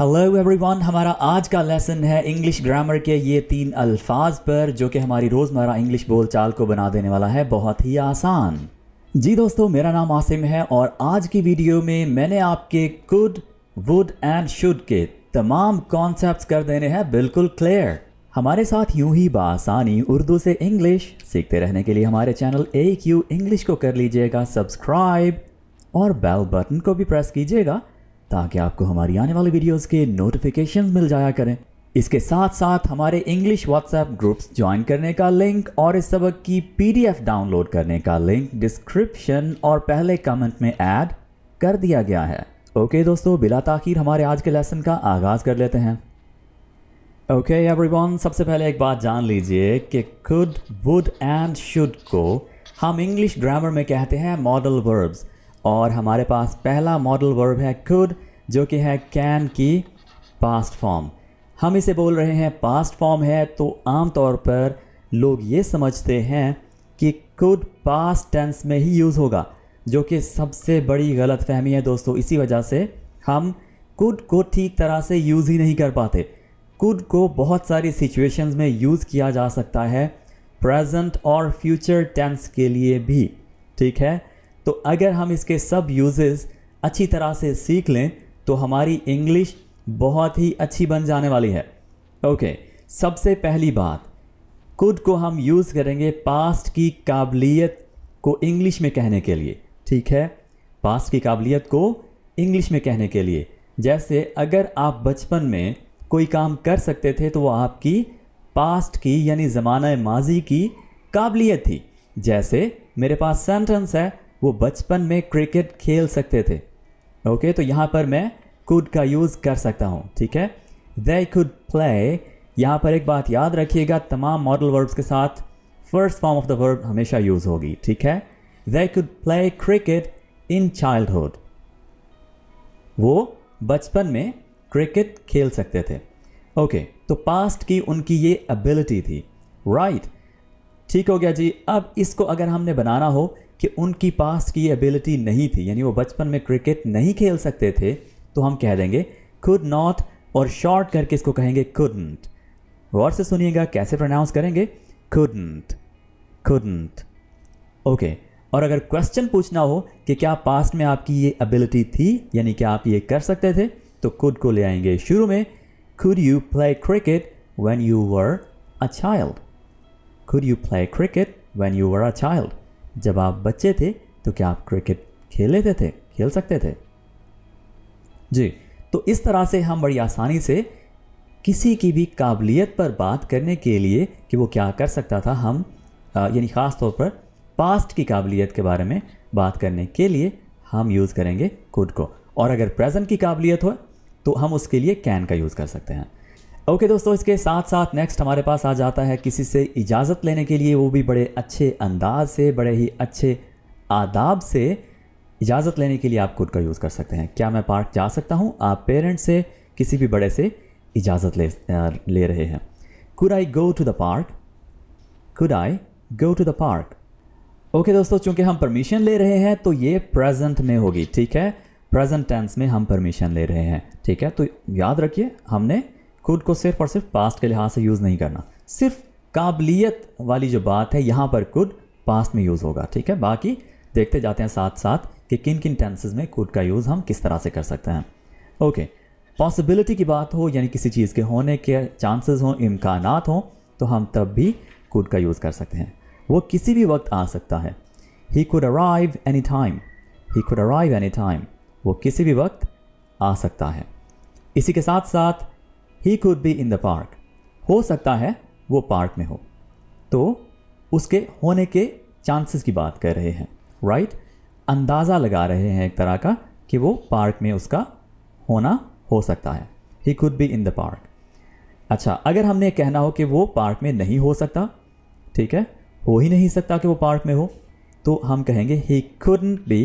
Hello everyone हमारा आज का लेसन है इंग्लिश ग्रामर के ये तीन अल्फाज पर जो कि हमारी रोज़मर्रा इंग्लिश बोलचाल को बना देने वाला है बहुत ही आसान जी दोस्तों मेरा नाम आसिम है और आज की वीडियो में मैंने आपके कुड वुड एंड शुड के तमाम कॉन्सेप्ट्स कर देने हैं बिल्कुल क्लियर हमारे साथ यूं ही बासानी उर्दू से इंग्लिश सीखते रहने के लिए हमारे चैनल ए क्यू इंग्लिश को कर लीजिएगा सब्सक्राइब और बेल बटन को भी प्रेस कीजिएगा ताकि आपको हमारी आने वाली वीडियोस के नोटिफिकेशन मिल जाया करें इसके साथ साथ हमारे इंग्लिश व्हाट्सएप ग्रुप्स ज्वाइन करने का लिंक और इस सबक की पीडीएफ डाउनलोड करने का लिंक डिस्क्रिप्शन और पहले कमेंट में ऐड कर दिया गया है ओके दोस्तों बिला ताखिर हमारे आज के लेसन का आगाज़ कर लेते हैं ओके okay, एवरीवन सबसे पहले एक बात जान लीजिए कि कुड वुड एंड शुड को हम इंग्लिश ग्रामर में कहते हैं मॉडल वर्ब्स और हमारे पास पहला मॉडल वर्ब है कुड जो कि है कैन की पास्ट फॉर्म हम इसे बोल रहे हैं पास्ट फॉर्म है तो आम तौर पर लोग ये समझते हैं कि कुड पास्ट टेंस में ही यूज़ होगा जो कि सबसे बड़ी गलत फहमी है दोस्तों इसी वजह से हम कुड को ठीक तरह से यूज़ ही नहीं कर पाते कुड को बहुत सारी सिचुएशंस में यूज़ किया जा सकता है प्रेजेंट और फ्यूचर टेंस के लिए भी ठीक है तो अगर हम इसके सब यूजेस अच्छी तरह से सीख लें तो हमारी इंग्लिश बहुत ही अच्छी बन जाने वाली है ओके okay, सबसे पहली बात कुड को हम यूज़ करेंगे पास्ट की काबिलियत को इंग्लिश में कहने के लिए ठीक है पास्ट की काबिलियत को इंग्लिश में कहने के लिए जैसे अगर आप बचपन में कोई काम कर सकते थे तो वो आपकी पास्ट की यानी ज़माना माजी की काबिलियत थी जैसे मेरे पास सेंटेंस है वो बचपन में क्रिकेट खेल सकते थे ओके okay, तो यहाँ पर मैं कुड का यूज़ कर सकता हूँ ठीक है दे कुड प्ले यहाँ पर एक बात याद रखिएगा तमाम मॉडल वर्ब्स के साथ first form of the verb हमेशा यूज़ होगी ठीक है they could play cricket in childhood वो बचपन में क्रिकेट खेल सकते थे ओके okay, तो पास्ट की उनकी ये एबिलिटी थी राइट right, ठीक हो गया जी अब इसको अगर हमने बनाना हो कि उनकी पास की एबिलिटी नहीं थी यानी वो बचपन में क्रिकेट नहीं खेल सकते थे तो हम कह देंगे खुद नॉट और शॉर्ट करके इसको कहेंगे कुडंट गौर से सुनिएगा कैसे प्रोनाउंस करेंगे कुडंट कुडंट ओके और अगर क्वेश्चन पूछना हो कि क्या पास्ट में आपकी ये एबिलिटी थी यानी कि आप ये कर सकते थे तो खुद को ले आएंगे शुरू में खुद you play cricket when you were a child could you play cricket when you were a child जब आप बच्चे थे तो क्या आप क्रिकेट खेल लेते थे खेल सकते थे जी तो इस तरह से हम बड़ी आसानी से किसी की भी काबिलियत पर बात करने के लिए कि वो क्या कर सकता था हम यानी ख़ास तौर पर पास्ट की काबिलियत के बारे में बात करने के लिए हम यूज़ करेंगे कुड को और अगर प्रेजेंट की काबिलियत हो तो हम उसके लिए कैन का यूज़ कर सकते हैं ओके okay दोस्तों इसके साथ साथ नेक्स्ट हमारे पास आ जाता है किसी से इजाज़त लेने के लिए वो भी बड़े अच्छे अंदाज से बड़े ही अच्छे आदाब से इजाज़त लेने के लिए आप खुद का यूज़ कर सकते हैं क्या मैं पार्क जा सकता हूँ आप पेरेंट्स से किसी भी बड़े से इजाज़त ले ले रहे हैं could I go to the park could I go to the park okay दोस्तों चूँकि हम परमिशन ले रहे हैं तो ये प्रेजेंट में होगी ठीक है प्रेजेंट टेंस में हम परमिशन ले रहे हैं ठीक है तो याद रखिए हमने खुद को सिर्फ और सिर्फ पास्ट के लिहाज से यूज़ नहीं करना सिर्फ काबिलियत वाली जो बात है यहाँ पर कुड पास्ट में यूज़ होगा ठीक है बाकी देखते जाते हैं साथ साथ कि किन किन टेंसेज में कुड का यूज़ हम किस तरह से कर सकते हैं ओके पॉसिबिलिटी की बात हो यानी किसी चीज़ के होने के चांसेस हों इम्कान हों तो हम तब भी कुड का यूज़ कर सकते हैं वो किसी भी वक्त आ सकता है he could arrive any time he could arrive any time वो किसी भी वक्त आ सकता है इसी के साथ साथ he could be in the park हो सकता है वो पार्क में हो तो उसके होने के चांसेस की बात कर रहे हैं राइट right? अंदाज़ा लगा रहे हैं एक तरह का कि वो पार्क में उसका होना हो सकता है he could be in the park अच्छा अगर हमने कहना हो कि वो पार्क में नहीं हो सकता ठीक है हो ही नहीं सकता कि वो पार्क में हो तो हम कहेंगे he couldn't be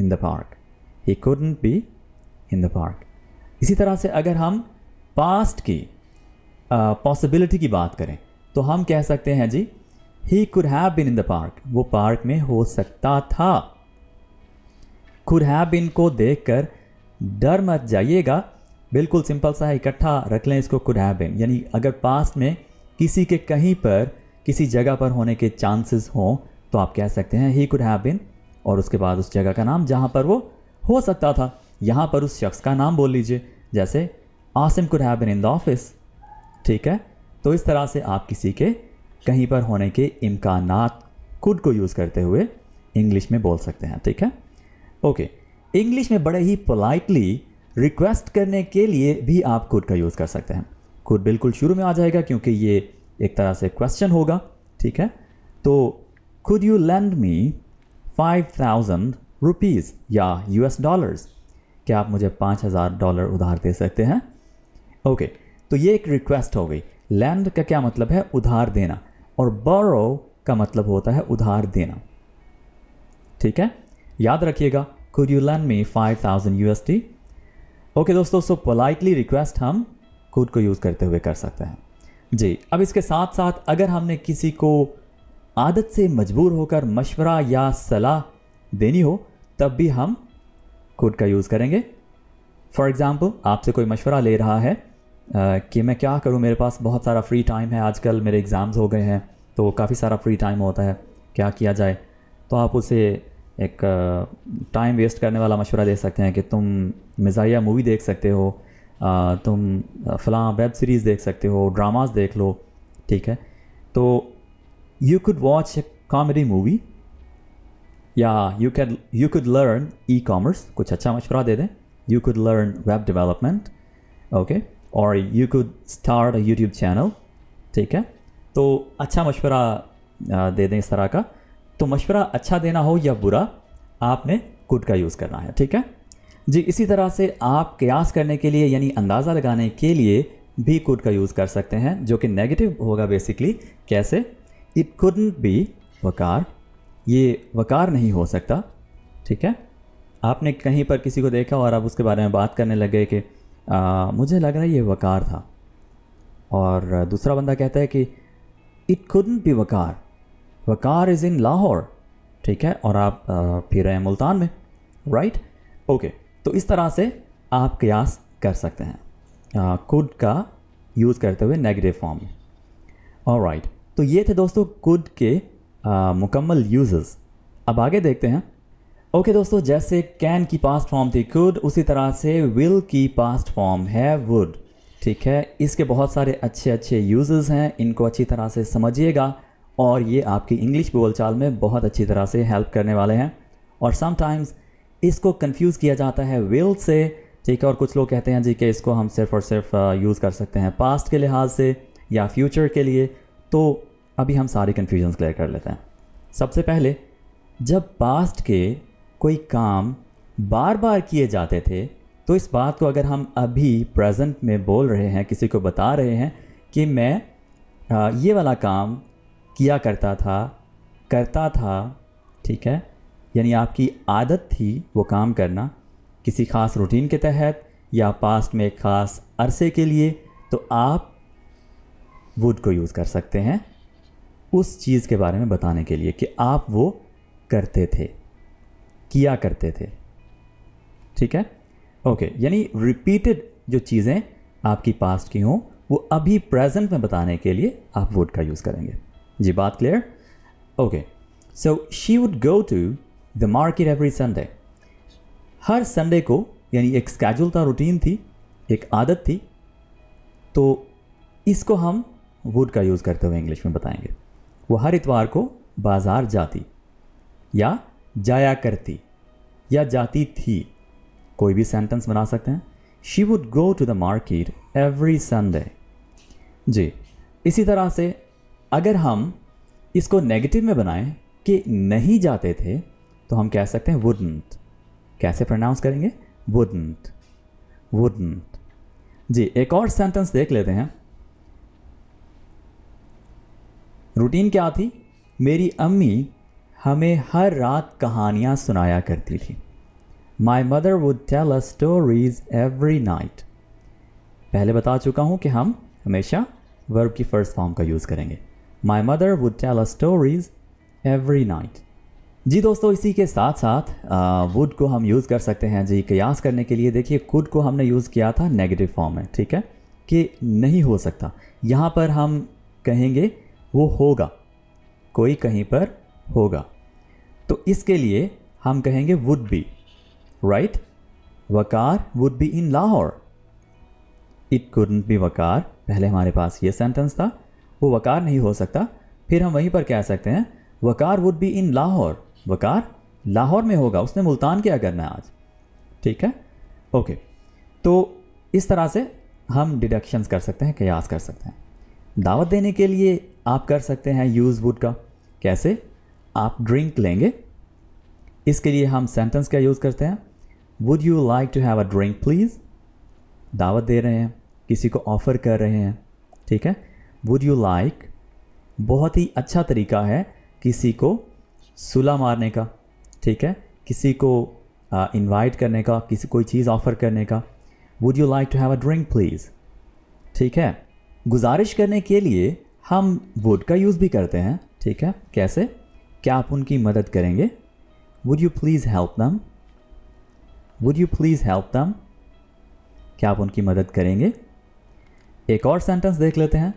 in the park he couldn't be in the park इसी तरह से अगर हम पास्ट की पॉसिबिलिटी uh, की बात करें तो हम कह सकते हैं जी he could have been in the park वो पार्क में हो सकता था कुड हैव बिन को देखकर डर मत जाइएगा बिल्कुल सिंपल सा है इकट्ठा रख लें इसको कुड हैव बिन यानी अगर पास्ट में किसी के कहीं पर किसी जगह पर होने के चांसेस हों तो आप कह सकते हैं ही कुड हैव बिन और उसके बाद उस जगह का नाम जहाँ पर वो हो सकता था यहाँ पर उस शख्स का नाम बोल लीजिए जैसे Asim could have been in the office ठीक है तो इस तरह से आप किसी के कहीं पर होने के इम्कान कुड को यूज़ करते हुए इंग्लिश में बोल सकते हैं ठीक है ओके इंग्लिश में बड़े ही पोलाइटली रिक्वेस्ट करने के लिए भी आप कुड का यूज़ कर सकते हैं कुड बिल्कुल शुरू में आ जाएगा क्योंकि ये एक तरह से क्वेश्चन होगा ठीक है तो could you lend me five thousand rupees या यू एस डॉलर्स क्या आप मुझे पाँच हज़ार डॉलर उधार दे सकते हैं ओके तो ये एक रिक्वेस्ट हो गई लैंड का क्या मतलब है उधार देना और बरो का मतलब होता है उधार देना ठीक है याद रखिएगा could you lend me five thousand you okay दोस्तों सो पोलाइटली रिक्वेस्ट हम खुद को यूज़ करते हुए कर सकते हैं जी अब इसके साथ साथ अगर हमने किसी को आदत से मजबूर होकर मशवरा या सलाह देनी हो तब भी हम कुड का यूज़ करेंगे फॉर एग्ज़ाम्पल आपसे कोई मशवरा ले रहा है कि मैं क्या करूँ मेरे पास बहुत सारा फ्री टाइम है आजकल मेरे एग्ज़ाम्स हो गए हैं तो काफ़ी सारा फ्री टाइम होता है क्या किया जाए तो आप उसे एक टाइम वेस्ट करने वाला मशवरा दे सकते हैं कि तुम मिजाया मूवी देख सकते हो तुम फला वेब सीरीज़ देख सकते हो ड्रामास देख लो ठीक है तो you could watch a comedy movie या you can you could learn e commerce कुछ अच्छा मशवरा दे दें you could learn web development okay और you could start a YouTube channel ठीक है तो अच्छा मशवरा दे दें इस तरह का तो मशवरा अच्छा देना हो या बुरा आपने कुड का यूज़ करना है ठीक है जी इसी तरह से आप कयास करने के लिए यानी अंदाज़ा लगाने के लिए भी कुड का यूज़ कर सकते हैं जो कि नेगेटिव होगा बेसिकली कैसे इट कुडन बी वकार ये वकार नहीं हो सकता ठीक है आपने कहीं पर किसी को देखा और आप उसके बारे में बात करने लगे कि मुझे लग रहा है ये वकार था और दूसरा बंदा कहता है कि it couldn't be Waqar Waqar is in Lahore ठीक है और आप फिर रहे हैं मुल्तान में राइट ओके तो इस तरह से आप कयास कर सकते हैं कुड का यूज़ करते हुए नेगेटिव फॉर्म में और राइट तो ये थे दोस्तों कुड के uh, मुकम्मल यूज़ अब आगे देखते हैं ओके okay, दोस्तों जैसे कैन की पास्ट फॉर्म थी कुड उसी तरह से विल की पास्ट फॉर्म है वुड ठीक है इसके बहुत सारे अच्छे अच्छे यूजेस हैं इनको अच्छी तरह से समझिएगा और ये आपकी इंग्लिश बोलचाल में बहुत अच्छी तरह से हेल्प करने वाले हैं और समटाइम्स इसको कंफ्यूज किया जाता है विल से ठीक है और कुछ लोग कहते हैं जी कि इसको हम सिर्फ और सिर्फ यूज़ कर सकते हैं पास्ट के लिहाज से या फ्यूचर के लिए तो अभी हम सारे कन्फ्यूजन्स क्लियर कर लेते हैं सबसे पहले जब पास्ट के कोई काम बार बार किए जाते थे तो इस बात को अगर हम अभी प्रेजेंट में बोल रहे हैं किसी को बता रहे हैं कि मैं ये वाला काम किया करता था करता था ठीक है यानी आपकी आदत थी वो काम करना किसी ख़ास रूटीन के तहत या पास्ट में एक ख़ास अरसे के लिए तो आप वुड को यूज़ कर सकते हैं उस चीज़ के बारे में बताने के लिए कि आप वो करते थे किया करते थे ठीक है ओके यानी रिपीटेड जो चीज़ें आपकी पास्ट की हों वो अभी प्रेजेंट में बताने के लिए आप वुड hmm. का यूज़ करेंगे जी बात clear okay so she would go to the market every Sunday हर संडे को यानी एक स्कैजूल था रूटीन थी एक आदत थी तो इसको हम वुड का यूज़ करते हुए इंग्लिश में बताएंगे वो हर इतवार को बाज़ार जाती या जाया करती या जाती थी कोई भी सेंटेंस बना सकते हैं she would go to the market every Sunday जी इसी तरह से अगर हम इसको नेगेटिव में बनाएं कि नहीं जाते थे तो हम कह सकते हैं वुडंट कैसे प्रोनाउंस करेंगे वुडंट वुडंट जी एक और सेंटेंस देख लेते हैं रूटीन क्या थी मेरी अम्मी हमें हर रात कहानियाँ सुनाया करती थी my mother would tell a stories every night पहले बता चुका हूँ कि हम हमेशा वर्ब की फर्स्ट फॉर्म का यूज़ करेंगे my mother would tell a stories every night जी दोस्तों इसी के साथ साथ वुड को हम यूज़ कर सकते हैं जी कयास करने के लिए देखिए कुड को हमने यूज़ किया था नेगेटिव फॉर्म में ठीक है कि नहीं हो सकता यहाँ पर हम कहेंगे वो होगा कोई कहीं पर होगा तो इसके लिए हम कहेंगे would be right Waqar would be in Lahore it couldn't be Waqar पहले हमारे पास ये सेंटेंस था वो वकार नहीं हो सकता फिर हम वहीं पर कह सकते हैं Waqar would be in Lahore Waqar Lahore में होगा उसने मुल्तान क्या करना है आज ठीक है ओके तो इस तरह से हम डिडक्शंस कर सकते हैं कयास कर सकते हैं दावत देने के लिए आप कर सकते हैं यूज़ वुड का कैसे आप ड्रिंक लेंगे इसके लिए हम सेंटेंस क्या यूज़ करते हैं would you like to have a drink please दावत दे रहे हैं किसी को ऑफ़र कर रहे हैं ठीक है वुड यू लाइक बहुत ही अच्छा तरीका है किसी को सुला मारने का ठीक है किसी को इनवाइट uh, करने का किसी कोई चीज़ ऑफ़र करने का would you like to have a drink please ठीक है गुजारिश करने के लिए हम वुड का यूज़ भी करते हैं ठीक है कैसे क्या आप उनकी मदद करेंगे would you please help them would you please help them क्या आप उनकी मदद करेंगे एक और सेंटेंस देख लेते हैं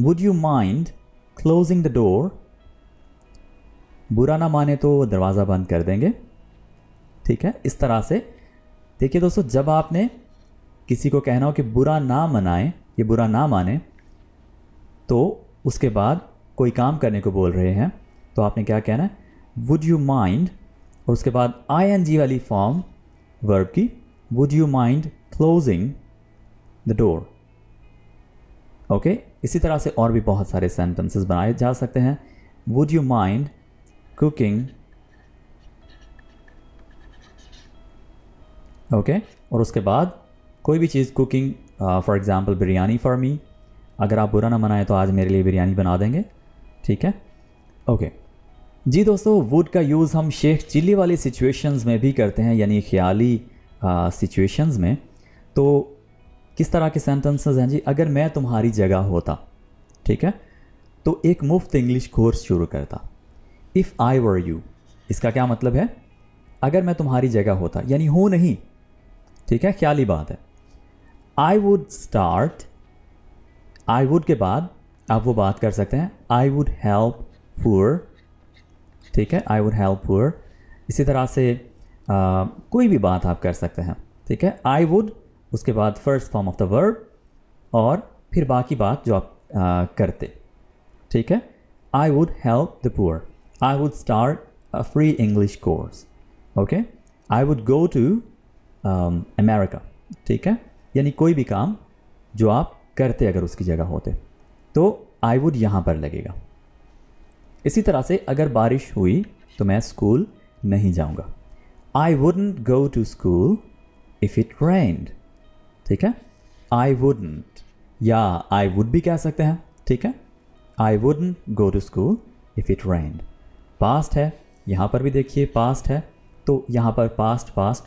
would you mind closing the door बुरा ना माने तो दरवाज़ा बंद कर देंगे ठीक है इस तरह से देखिए दोस्तों जब आपने किसी को कहना हो कि बुरा ना मनाएं ये बुरा ना माने तो उसके बाद कोई काम करने को बोल रहे हैं तो आपने क्या कहना है वुड यू माइंड और उसके बाद आई एन जी वाली फॉर्म वर्ब की would you mind closing the door okay इसी तरह से और भी बहुत सारे सेंटेंसेस बनाए जा सकते हैं would you mind cooking okay और उसके बाद कोई भी चीज़ cooking for example biryani for me अगर आप बुरा ना मनाएं तो आज मेरे लिए बिरयानी बना देंगे ठीक है ओके okay. जी दोस्तों वुड का यूज़ हम शेख चिल्ली वाली सिचुएशंस में भी करते हैं यानी ख्याली सिचुएशंस में तो किस तरह के सेंटेंसेस हैं जी अगर मैं तुम्हारी जगह होता ठीक है तो एक मुफ्त इंग्लिश कोर्स शुरू करता इफ़ आई वर यू इसका क्या मतलब है अगर मैं तुम्हारी जगह होता यानी हूँ नहीं ठीक है ख्याली बात है I would start I would के बाद आप वो बात कर सकते हैं आई वुड हेल्प पुअर ठीक है आई वुड हेल्प हुअर इसी तरह से आ, कोई भी बात आप कर सकते हैं ठीक है आई वुड उसके बाद first form of the verb और फिर बाकी बात जो आप आ, करते ठीक है I would help the poor I would start a free English course okay I would go to America ठीक है यानी कोई भी काम जो आप करते अगर उसकी जगह होते तो आई वुड यहाँ पर लगेगा इसी तरह से अगर बारिश हुई तो मैं स्कूल नहीं जाऊंगा I wouldn't go to school if it rained ठीक है आई वुडेंट या आई वुड भी कह सकते हैं ठीक है I wouldn't go to school if it rained past है यहाँ पर भी देखिए पास्ट है तो यहाँ पर पास्ट पास्ट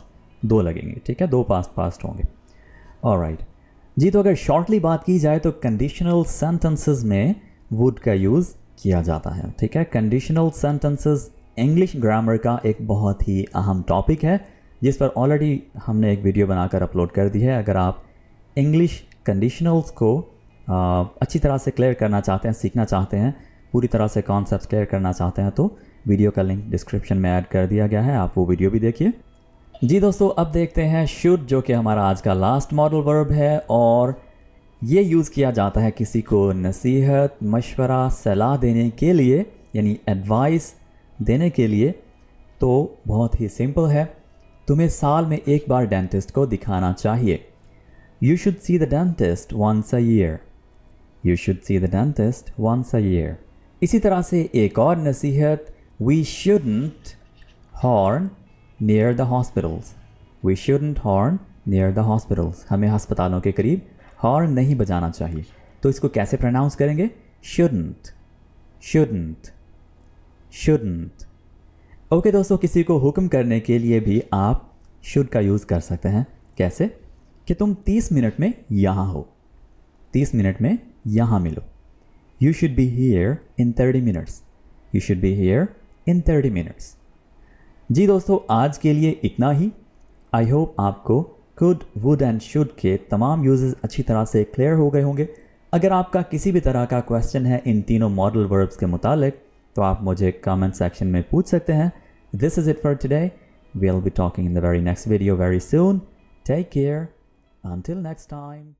दो लगेंगे ठीक है दो पास्ट पास्ट होंगे और राइट right. जी तो अगर शॉर्टली बात की जाए तो कंडीशनल सेंटेंसेस में वुड का यूज़ किया जाता है ठीक है कंडीशनल सेंटेंसेस इंग्लिश ग्रामर का एक बहुत ही अहम टॉपिक है जिस पर ऑलरेडी हमने एक वीडियो बनाकर अपलोड कर दी है अगर आप इंग्लिश कंडीशनल्स को आ, अच्छी तरह से क्लियर करना चाहते हैं सीखना चाहते हैं पूरी तरह से कॉन्सेप्ट क्लियर करना चाहते हैं तो वीडियो का लिंक डिस्क्रिप्शन में ऐड कर दिया गया है आप वो वीडियो भी देखिए जी दोस्तों अब देखते हैं शुड जो कि हमारा आज का लास्ट मॉडल वर्ब है और ये यूज़ किया जाता है किसी को नसीहत मशवरा सलाह देने के लिए यानी एडवाइस देने के लिए तो बहुत ही सिंपल है तुम्हें साल में एक बार डेंटिस्ट को दिखाना चाहिए you should see the dentist once a year you should see the dentist once a year इसी तरह से एक और नसीहत we shouldn't horn near the hospitals we shouldn't horn near the hospitals हमें अस्पतालों के करीब हॉर्न नहीं बजाना चाहिए तो इसको कैसे प्रोनाउंस करेंगे शुडंट शुडंट शुडंट ओके दोस्तों किसी को हुक्म करने के लिए भी आप शुड का यूज़ कर सकते हैं कैसे कि तुम 30 मिनट में यहाँ हो 30 मिनट में यहाँ मिलो you should be here in 30 minutes you should be here in 30 minutes जी दोस्तों आज के लिए इतना ही आई होप आपको कुड वुड एंड शुड के तमाम यूजेस अच्छी तरह से क्लियर हो गए होंगे अगर आपका किसी भी तरह का क्वेश्चन है इन तीनों मॉडल वर्ब्स के मुतालिक तो आप मुझे कमेंट सेक्शन में पूछ सकते हैं this is it for today we will be talking in the very next video very soon take care until next time